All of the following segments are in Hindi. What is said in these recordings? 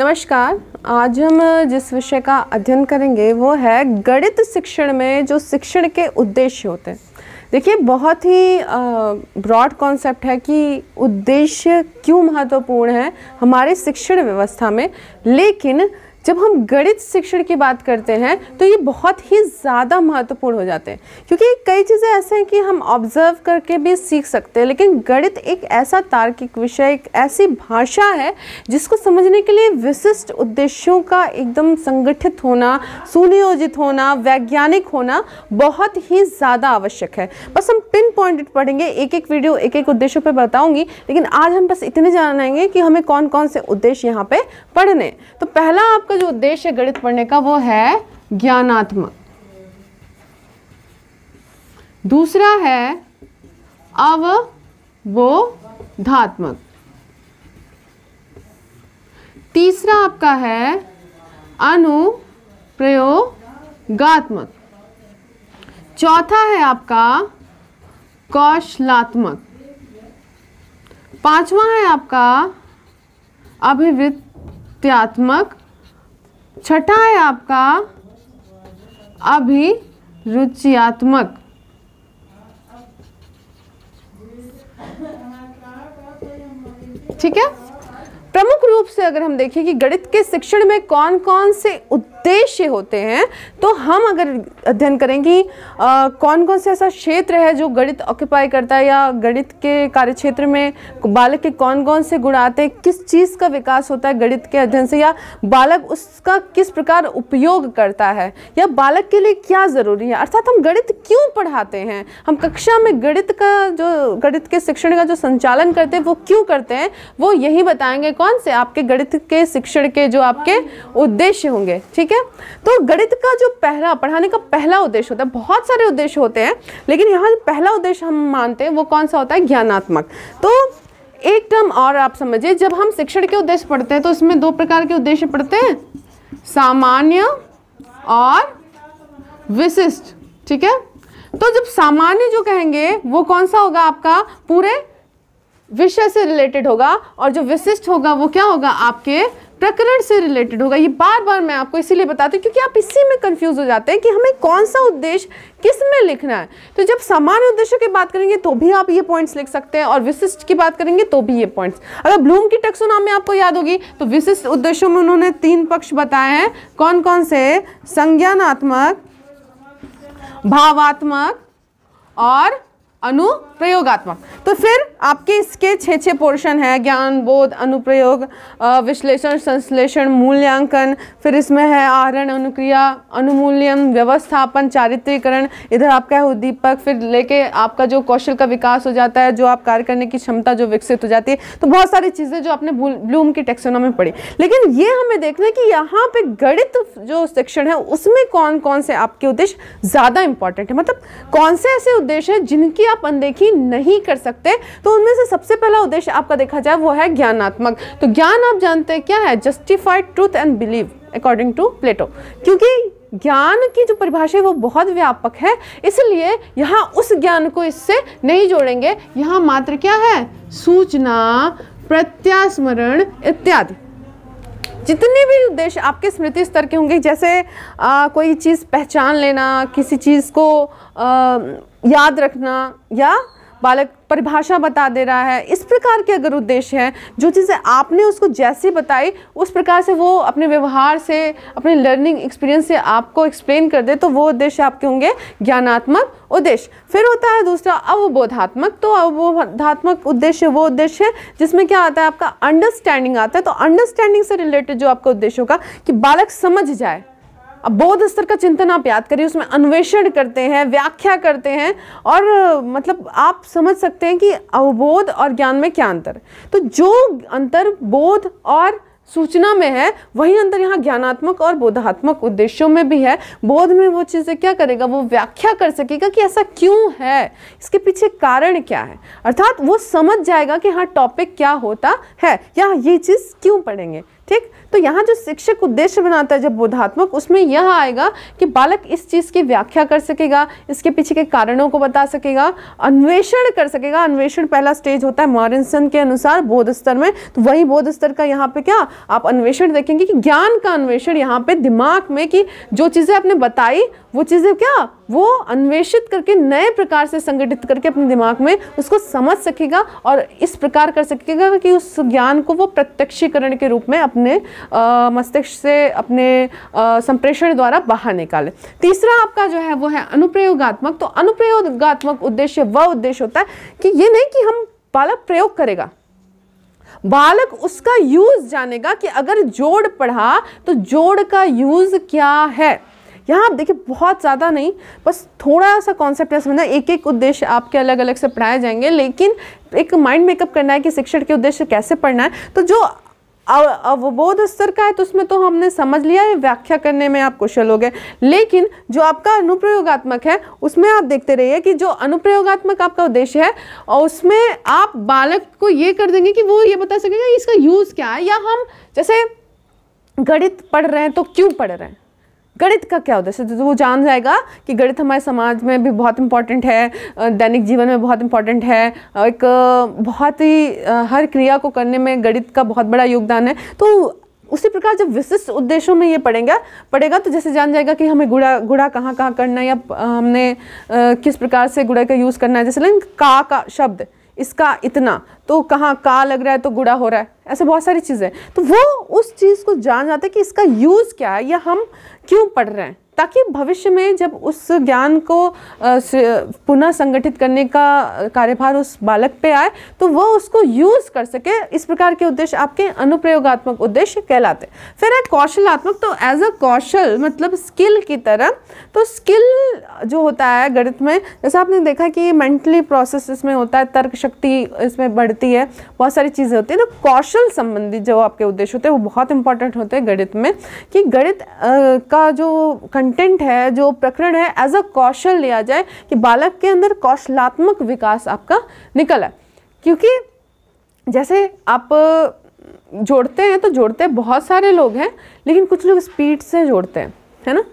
नमस्कार आज हम जिस विषय का अध्ययन करेंगे वो है गणित शिक्षण में जो शिक्षण के उद्देश्य होते हैं देखिए बहुत ही ब्रॉड कॉन्सेप्ट है कि उद्देश्य क्यों महत्वपूर्ण है हमारे शिक्षण व्यवस्था में लेकिन जब हम गणित शिक्षण की बात करते हैं तो ये बहुत ही ज़्यादा महत्वपूर्ण हो जाते हैं क्योंकि कई चीज़ें ऐसे हैं कि हम ऑब्जर्व करके भी सीख सकते हैं लेकिन गणित एक ऐसा तार्किक विषय एक ऐसी भाषा है जिसको समझने के लिए विशिष्ट उद्देश्यों का एकदम संगठित होना सुनियोजित होना वैज्ञानिक होना बहुत ही ज़्यादा आवश्यक है बस हम पिन पॉइंटेड पढ़ेंगे एक एक वीडियो एक एक उद्देश्यों पर बताऊँगी लेकिन आज हम बस इतने जानेंगे कि हमें कौन कौन से उद्देश्य यहाँ पर पढ़ने तो पहला आप आपका जो उद्देश्य है गणित पढ़ने का वो है ज्ञानात्मक दूसरा है अव धात्मक तीसरा आपका है अनुप्रयोगात्मक चौथा है आपका कौशलात्मक पांचवा है आपका अभिवृत्त्यात्मक छठा है आपका अभिरुचियात्मक ठीक है प्रमुख रूप से अगर हम देखें कि गणित के शिक्षण में कौन कौन से उद्देश्य होते हैं तो हम अगर अध्ययन करें कि आ, कौन कौन से ऐसा क्षेत्र है जो गणित ऑक्यूपाई करता है या गणित के कार्यक्षेत्र में बालक के कौन कौन से गुण आते हैं किस चीज़ का विकास होता है गणित के अध्ययन से या बालक उसका किस प्रकार उपयोग करता है या बालक के लिए क्या ज़रूरी है अर्थात हम गणित क्यों पढ़ाते हैं हम कक्षा में गणित का जो गणित के शिक्षण का जो संचालन करते हैं वो क्यों करते हैं वो यही बताएंगे कौन से आपके गणित के शिक्षण के जो आपके उद्देश्य होंगे ठीक है तो गणित का जो पहला पढ़ाने का पहला उद्देश्य होता है बहुत सारे उद्देश्य होते हैं लेकिन यहाँ पहला उद्देश्य हम मानते हैं वो कौन सा होता है ज्ञानात्मक तो एक टर्म और आप समझिए जब हम शिक्षण के उद्देश्य पढ़ते हैं तो इसमें दो प्रकार के उद्देश्य पढ़ते हैं सामान्य और विशिष्ट ठीक है तो जब सामान्य जो कहेंगे वो कौन सा होगा आपका पूरे विषय से रिलेटेड होगा और जो विशिष्ट होगा वो क्या होगा आपके प्रकरण से रिलेटेड होगा ये बार बार मैं आपको इसीलिए बताती हूँ क्योंकि आप इसी में कंफ्यूज हो जाते हैं कि हमें कौन सा उद्देश्य किस में लिखना है तो जब सामान्य उद्देश्य की बात करेंगे तो भी आप ये पॉइंट्स लिख सकते हैं और विशिष्ट की बात करेंगे तो भी ये पॉइंट्स अगर ब्लूम की में आपको याद होगी तो विशिष्ट उद्देश्यों में उन्होंने तीन पक्ष बताए हैं कौन कौन से संज्ञानात्मक भावात्मक और अनुप्रयोगात्मक तो फिर आपके इसके छः छः पोर्शन है ज्ञान बोध अनुप्रयोग विश्लेषण संश्लेषण मूल्यांकन फिर इसमें है आहरण अनुक्रिया अनुमूल्यन व्यवस्थापन चारित्रीकरण इधर आपका है उद्दीपक फिर लेके आपका जो कौशल का विकास हो जाता है जो आप कार्य करने की क्षमता जो विकसित हो जाती है तो बहुत सारी चीज़ें जो आपने ब्लूम की टेक्सोना में पढ़ी लेकिन ये हमें देखना है कि यहाँ पर गणित जो शिक्षण है उसमें कौन कौन से आपके उद्देश्य ज़्यादा इंपॉर्टेंट है मतलब कौन से ऐसे उद्देश्य हैं जिनकी आप अनदेखी नहीं कर सकते सकते तो उनमें से सबसे पहला उद्देश्य आपका देखा जाए वो है ज्ञानात्मक तो ज्ञान आप जानते हैं क्या है justified truth and believe according to Plato क्योंकि ज्ञान की जो परिभाषा है वो बहुत व्यापक है इसलिए यहाँ उस ज्ञान को इससे नहीं जोड़ेंगे यहाँ मात्र क्या है सूचना प्रत्यास्मरण इत्यादि जितने भी उद्देश्य आपके स्मृति स्तर के होंगे जैसे आ, कोई चीज़ पहचान लेना किसी चीज़ को आ, याद रखना या बालक परिभाषा बता दे रहा है इस प्रकार के अगर उद्देश्य हैं जो चीज़ें आपने उसको जैसी बताई उस प्रकार से वो अपने व्यवहार से अपने लर्निंग एक्सपीरियंस से आपको एक्सप्लेन कर दे तो वो उद्देश्य आपके होंगे ज्ञानात्मक उद्देश्य फिर होता है दूसरा अवबोधात्मक तो अवबोधात्मक उद्देश्य वो उद्देश्य है जिसमें क्या आता है आपका अंडरस्टैंडिंग आता है तो अंडरस्टैंडिंग से रिलेटेड जो आपका उद्देश्य होगा कि बालक समझ जाए अब बौद्ध स्तर का चिंतन आप याद करिए उसमें अन्वेषण करते हैं व्याख्या करते हैं और मतलब आप समझ सकते हैं कि अवबोध और ज्ञान में क्या अंतर तो जो अंतर बोध और सूचना में है वही अंतर यहाँ ज्ञानात्मक और बोधात्मक उद्देश्यों में भी है बोध में वो चीज़ें क्या करेगा वो व्याख्या कर सकेगा कि ऐसा क्यों है इसके पीछे कारण क्या है अर्थात वो समझ जाएगा कि हाँ टॉपिक क्या होता है या ये चीज़ क्यों पढ़ेंगे ठीक तो यहाँ जो शिक्षक उद्देश्य बनाता है जब बोधात्मक उसमें यह आएगा कि बालक इस चीज़ की व्याख्या कर सकेगा इसके पीछे के कारणों को बता सकेगा अन्वेषण कर सकेगा अन्वेषण पहला स्टेज होता है मॉरिसन के अनुसार बोध स्तर में तो वही बोध स्तर का यहाँ पे क्या आप अन्वेषण देखेंगे कि ज्ञान का अन्वेषण यहाँ पे दिमाग में कि जो चीज़ें आपने बताई वो चीज़ें क्या वो अन्वेषित करके नए प्रकार से संगठित करके अपने दिमाग में उसको समझ सकेगा और इस प्रकार कर सकेगा कि उस ज्ञान को वो प्रत्यक्षीकरण के रूप में अपने मस्तिष्क से अपने संप्रेषण द्वारा बाहर निकाले तीसरा आपका जो है वो है अनुप्रयोगात्मक तो अनुप्रयोगात्मक उद्देश्य वह उद्देश्य होता है कि ये नहीं कि हम बालक प्रयोग करेगा बालक उसका यूज़ जानेगा कि अगर जोड़ पढ़ा तो जोड़ का यूज़ क्या है यहाँ आप देखिए बहुत ज़्यादा नहीं बस थोड़ा सा कॉन्सेप्ट है समझना एक एक उद्देश्य आपके अलग अलग से पढ़ाए जाएंगे लेकिन एक माइंड मेकअप करना है कि शिक्षण के उद्देश्य कैसे पढ़ना है तो जो अवबोध स्तर का है तो उसमें तो हमने समझ लिया है व्याख्या करने में आप कुशल हो गए लेकिन जो आपका अनुप्रयोगात्मक है उसमें आप देखते रहिए कि जो अनुप्रयोगात्मक आपका उद्देश्य है और उसमें आप बालक को ये कर देंगे कि वो ये बता सकेगा इसका यूज़ क्या है या हम जैसे गणित पढ़ रहे हैं तो क्यों पढ़ रहे हैं गणित का क्या उद्देश्य तो वो जान जाएगा कि गणित हमारे समाज में भी बहुत इंपॉर्टेंट है दैनिक जीवन में बहुत इंपॉर्टेंट है एक बहुत ही हर क्रिया को करने में गणित का बहुत बड़ा योगदान है तो उसी प्रकार जब विशिष्ट उद्देश्यों में ये पढ़ेंगे पड़ेगा तो जैसे जान जाएगा कि हमें गुड़ा गुड़ा कहाँ कहाँ करना है या हमने किस प्रकार से गुड़ा का यूज़ करना है जैसे लेकिन का का शब्द इसका इतना तो कहाँ का लग रहा है तो गुड़ा हो रहा है ऐसे बहुत सारी चीज़ें तो वो उस चीज़ को जान जाते हैं कि इसका यूज़ क्या है या हम क्यों पढ़ रहे हैं ताकि भविष्य में जब उस ज्ञान को पुनः संगठित करने का कार्यभार उस बालक पे आए तो वह उसको यूज़ कर सके इस प्रकार के उद्देश्य आपके अनुप्रयोगात्मक उद्देश्य कहलाते फिर है कौशलात्मक तो एज अ कौशल मतलब स्किल की तरह तो स्किल जो होता है गणित में जैसे आपने देखा कि मेंटली प्रोसेस इसमें होता है तर्क शक्ति इसमें बढ़ती है बहुत सारी चीज़ें होती हैं तो कौशल संबंधी जो आपके उद्देश्य होते हैं वो बहुत इंपॉर्टेंट होते हैं गणित में कि गणित का जो कंटेंट है जो प्रकरण है एज अ कौशल लिया जाए कि बालक के अंदर कौशलात्मक विकास आपका निकल है क्योंकि जैसे आप जोड़ते हैं तो जोड़ते बहुत सारे लोग हैं लेकिन कुछ लोग स्पीड से जोड़ते हैं है ना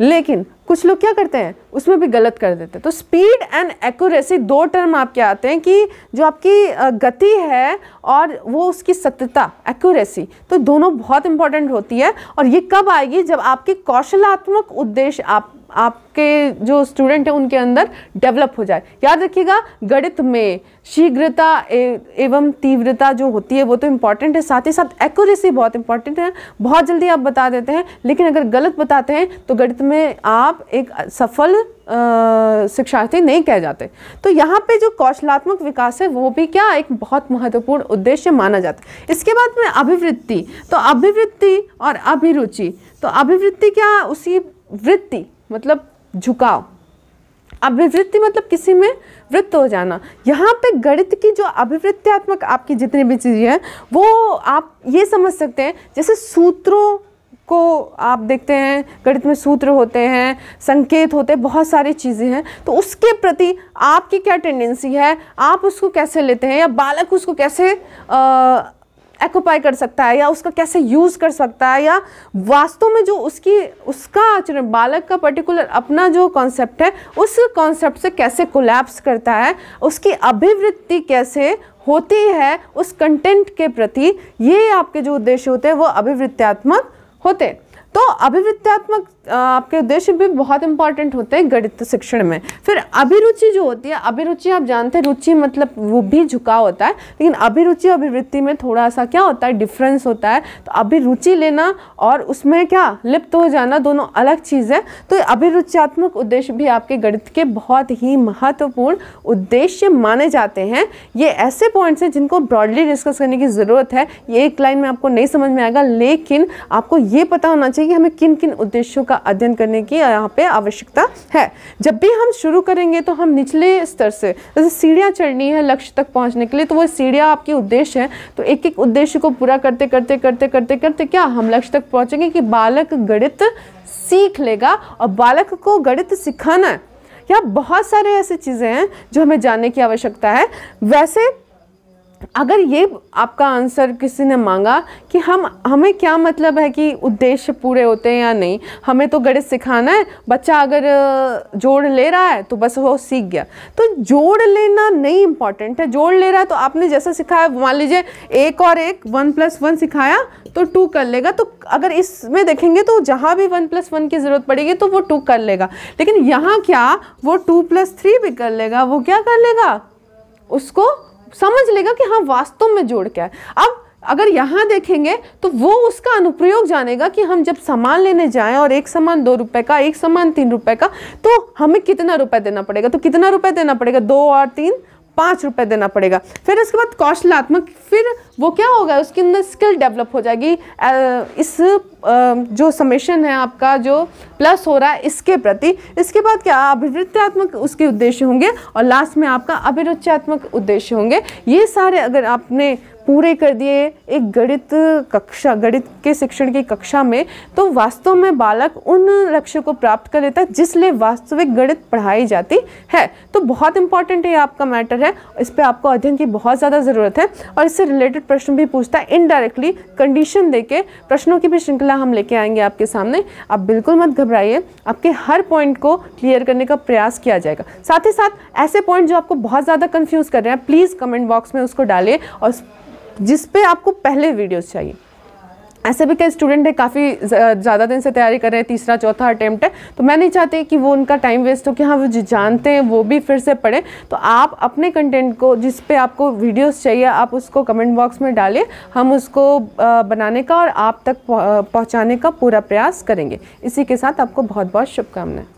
लेकिन कुछ लोग क्या करते हैं उसमें भी गलत कर देते हैं तो स्पीड एंड एक्यूरेसी दो टर्म आपके आते हैं कि जो आपकी गति है और वो उसकी सत्यता एक्यूरेसी तो दोनों बहुत इंपॉर्टेंट होती है और ये कब आएगी जब आपके कौशलात्मक उद्देश्य आप आपके जो स्टूडेंट हैं उनके अंदर डेवलप हो जाए याद रखिएगा गणित में शीघ्रता एवं तीव्रता जो होती है वो तो इम्पॉर्टेंट है साथ ही साथ एक्यूरेसी बहुत इंपॉर्टेंट है बहुत जल्दी आप बता देते हैं लेकिन अगर गलत बताते हैं तो गणित में आप आप एक सफल शिक्षार्थी नहीं कह जाते तो यहाँ पे जो कौशलात्मक विकास है वो भी क्या एक बहुत महत्वपूर्ण उद्देश्य माना जाता है इसके बाद में अभिवृत्ति तो अभिवृत्ति और अभिरुचि तो अभिवृत्ति क्या उसी वृत्ति मतलब झुकाव अभिवृत्ति मतलब किसी में वृत्त हो जाना यहाँ पे गणित की जो अभिवृत्तियात्मक आपकी जितनी भी चीज़ें हैं वो आप ये समझ सकते हैं जैसे सूत्रों को आप देखते हैं गणित में सूत्र होते हैं संकेत होते हैं बहुत सारी चीज़ें हैं तो उसके प्रति आपकी क्या टेंडेंसी है आप उसको कैसे लेते हैं या बालक उसको कैसे एक्यूपाई कर सकता है या उसका कैसे यूज़ कर सकता है या वास्तव में जो उसकी उसका आचरण बालक का पर्टिकुलर अपना जो कॉन्सेप्ट है उस कॉन्सेप्ट से कैसे कोलैप्स करता है उसकी अभिवृत्ति कैसे होती है उस कंटेंट के प्रति ये आपके जो उद्देश्य होते हैं वो अभिवृत्त्यात्मक होते तो अभिवृत्त्यात्मक आपके उद्देश्य भी बहुत इंपॉर्टेंट होते हैं गणित शिक्षण में फिर अभिरुचि जो होती है अभिरुचि आप जानते हैं रुचि मतलब वो भी झुकाव होता है लेकिन अभिरुचि अभिवृत्ति में थोड़ा सा क्या होता है डिफरेंस होता है तो अभिरुचि लेना और उसमें क्या लिप्त हो जाना दोनों अलग चीज़ है तो अभिरुचियात्मक उद्देश्य भी आपके गणित के बहुत ही महत्वपूर्ण उद्देश्य माने जाते हैं ये ऐसे पॉइंट्स हैं जिनको ब्रॉडली डिस्कस करने की ज़रूरत है ये एक लाइन में आपको नहीं समझ में आएगा लेकिन आपको ये पता होना चाहिए कि हमें किन किन उद्देश्यों का अध्ययन करने की यहाँ पे आवश्यकता है जब भी हम शुरू करेंगे तो हम निचले स्तर से जैसे सीढ़ियाँ चढ़नी है लक्ष्य तक पहुँचने के लिए तो वो सीढ़ियाँ आपकी उद्देश्य है तो एक एक उद्देश्य को पूरा करते करते करते करते करते क्या हम लक्ष्य तक पहुँचेंगे कि बालक गणित सीख लेगा और बालक को गणित सिखाना है या बहुत सारे ऐसी चीज़ें हैं जो हमें जानने की आवश्यकता है वैसे अगर ये आपका आंसर किसी ने मांगा कि हम हमें क्या मतलब है कि उद्देश्य पूरे होते हैं या नहीं हमें तो गणित सिखाना है बच्चा अगर जोड़ ले रहा है तो बस वो सीख गया तो जोड़ लेना नहीं इम्पॉर्टेंट है जोड़ ले रहा है तो आपने जैसा सिखाया मान लीजिए एक और एक वन प्लस वन सिखाया तो टू कर लेगा तो अगर इसमें देखेंगे तो जहाँ भी वन प्लस वन की ज़रूरत पड़ेगी तो वो टू कर लेगा लेकिन यहाँ क्या वो टू प्लस थ्री भी कर लेगा वो क्या कर लेगा उसको समझ लेगा कि हाँ वास्तव में जोड़ क्या है अब अगर यहाँ देखेंगे तो वो उसका अनुप्रयोग जानेगा कि हम जब सामान लेने जाएं और एक सामान दो रुपए का एक सामान तीन रुपए का तो हमें कितना रुपए देना पड़ेगा तो कितना रुपए देना पड़ेगा दो और तीन पाँच रुपये देना पड़ेगा फिर इसके बाद कौशलात्मक फिर वो क्या होगा उसके अंदर स्किल डेवलप हो जाएगी इस जो समेशन है आपका जो प्लस हो रहा है इसके प्रति इसके बाद क्या अभिवृत्त्यात्मक उसके उद्देश्य होंगे और लास्ट में आपका अभिरुचात्मक उद्देश्य होंगे ये सारे अगर आपने पूरे कर दिए एक गणित कक्षा गणित के शिक्षण की कक्षा में तो वास्तव में बालक उन लक्ष्य को प्राप्त कर लेता है जिसलिए वास्तविक गणित पढ़ाई जाती है तो बहुत इंपॉर्टेंट ये आपका मैटर है इस पर आपको अध्ययन की बहुत ज़्यादा ज़रूरत है और इससे रिलेटेड प्रश्न भी पूछता है इनडायरेक्टली कंडीशन दे के प्रश्नों की भी श्रृंखला हम लेके आएंगे आपके सामने आप बिल्कुल मत घबराइए आपके हर पॉइंट को क्लियर करने का प्रयास किया जाएगा साथ ही साथ ऐसे पॉइंट जो आपको बहुत ज़्यादा कन्फ्यूज़ कर रहे हैं प्लीज़ कमेंट बॉक्स में उसको डालिए और जिस पे आपको पहले वीडियोस चाहिए ऐसे भी कई स्टूडेंट हैं काफ़ी ज़्यादा दिन से तैयारी कर रहे हैं तीसरा चौथा अटैम्प्ट है तो मैं नहीं चाहती कि वो उनका टाइम वेस्ट हो कि हाँ वो जो जानते हैं वो भी फिर से पढ़ें तो आप अपने कंटेंट को जिस पे आपको वीडियोस चाहिए आप उसको कमेंट बॉक्स में डालें हम उसको बनाने का और आप तक पहुँचाने का पूरा प्रयास करेंगे इसी के साथ आपको बहुत बहुत शुभकामनाएं